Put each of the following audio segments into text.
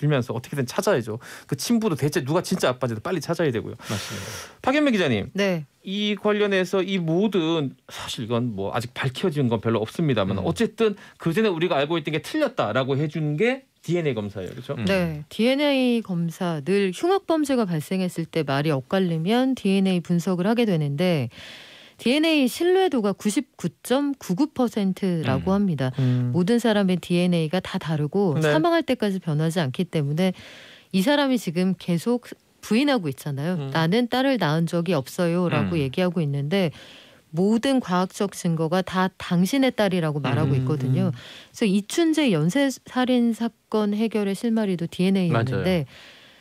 빌면서 어떻게든 찾아야죠. 그 친부도 대체 누가 진짜 아빠지도 빨리 찾아야 되고요. 맞습니다. 박현미 기자님. 네. 이 관련해서 이 모든 사실 이건 뭐 아직 밝혀진 건 별로 없습니다만 음. 어쨌든 그 전에 우리가 알고 있던 게 틀렸다라고 해준 게 DNA 검사예요, 그렇죠? 음. 네, DNA 검사 늘 흉악 범죄가 발생했을 때 말이 엇갈리면 DNA 분석을 하게 되는데 DNA 신뢰도가 99.99%라고 음. 합니다. 음. 모든 사람의 DNA가 다 다르고 네. 사망할 때까지 변하지 않기 때문에 이 사람이 지금 계속 부인하고 있잖아요. 음. 나는 딸을 낳은 적이 없어요라고 음. 얘기하고 있는데 모든 과학적 증거가 다 당신의 딸이라고 말하고 음, 있거든요. 음. 그래서 이춘재 연쇄 살인 사건 해결의 실마리도 DNA였는데 맞아요.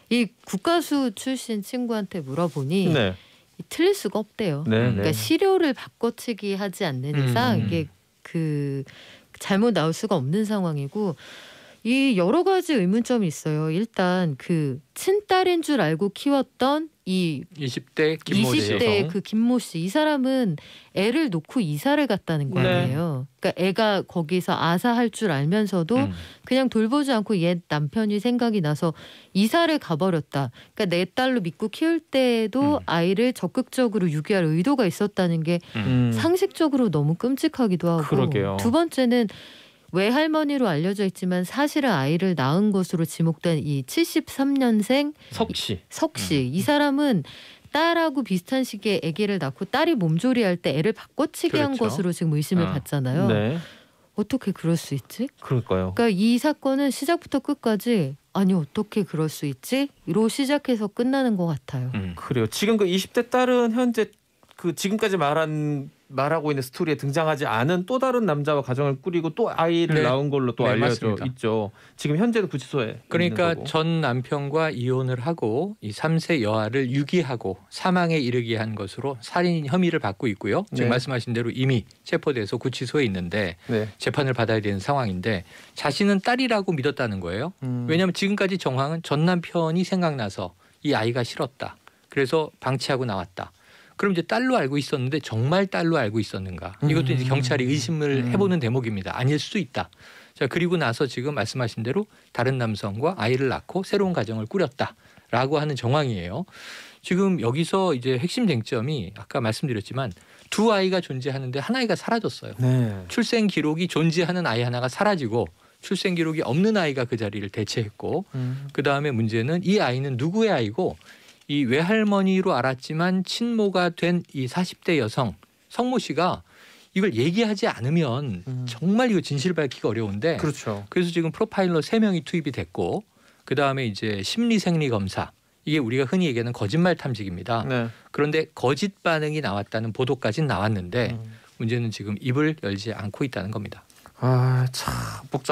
이 국가수 출신 친구한테 물어보니 네. 틀릴 수가 없대요. 네, 네. 그러니까 네. 시료를 바꿔치기 하지 않는 이상 음, 음. 이게 그 잘못 나올 수가 없는 상황이고 이 여러 가지 의문점이 있어요. 일단 그 친딸인 줄 알고 키웠던 이 20대 김모 20대 그 김모 씨 이 사람은 애를 놓고 이사를 갔다는 거아니에요 네. 그러니까 애가 거기서 아사할 줄 알면서도 음. 그냥 돌보지 않고 옛 남편이 생각이 나서 이사를 가버렸다. 그러니까 내 딸로 믿고 키울 때에도 음. 아이를 적극적으로 유기할 의도가 있었다는 게 음. 상식적으로 너무 끔찍하기도 하고 그러게요. 두 번째는 외할머니로 알려져 있지만 사실은 아이를 낳은 것으로 지목된 이 73년생 석씨 석씨 음. 이 사람은 딸하고 비슷한 시기에 아기를 낳고 딸이 몸조리할 때 애를 바꿔치기 그렇죠. 한 것으로 지금 의심을 아. 받잖아요. 네. 어떻게 그럴 수 있지? 그럴까요? 그러니까 이 사건은 시작부터 끝까지 아니 어떻게 그럴 수 있지?로 시작해서 끝나는 것 같아요. 음, 그래요. 지금 그 20대 딸은 현재 그 지금까지 말한 말하고 있는 스토리에 등장하지 않은 또 다른 남자와 가정을 꾸리고 또 아이를 네. 낳은 걸로 또 네, 알려져 맞습니다. 있죠. 지금 현재도 구치소에 그러니까 전 남편과 이혼을 하고 이 3세 여아를 유기하고 사망에 이르게 한 것으로 살인 혐의를 받고 있고요. 지금 네. 말씀하신 대로 이미 체포돼서 구치소에 있는데 네. 재판을 받아야 되는 상황인데 자신은 딸이라고 믿었다는 거예요. 음. 왜냐하면 지금까지 정황은 전 남편이 생각나서 이 아이가 싫었다. 그래서 방치하고 나왔다. 그럼 이제 딸로 알고 있었는데 정말 딸로 알고 있었는가? 이것도 이제 음. 경찰이 의심을 음. 해보는 대목입니다. 아닐 수도 있다. 자 그리고 나서 지금 말씀하신 대로 다른 남성과 아이를 낳고 새로운 가정을 꾸렸다라고 하는 정황이에요. 지금 여기서 이제 핵심 쟁점이 아까 말씀드렸지만 두 아이가 존재하는데 한 아이가 사라졌어요. 네. 출생 기록이 존재하는 아이 하나가 사라지고 출생 기록이 없는 아이가 그 자리를 대체했고 음. 그 다음에 문제는 이 아이는 누구의 아이고 이 외할머니로 알았지만 친모가 된이 40대 여성 성모 씨가 이걸 얘기하지 않으면 음. 정말 이거 진실 밝히기 어려운데 그렇죠. 그래서 지금 프로파일러 세명이 투입이 됐고 그다음에 이제 심리 생리 검사 이게 우리가 흔히 얘기하는 거짓말 탐지기입니다. 네. 그런데 거짓 반응이 나왔다는 보도까지 나왔는데 음. 문제는 지금 입을 열지 않고 있다는 겁니다. 아, 참 복잡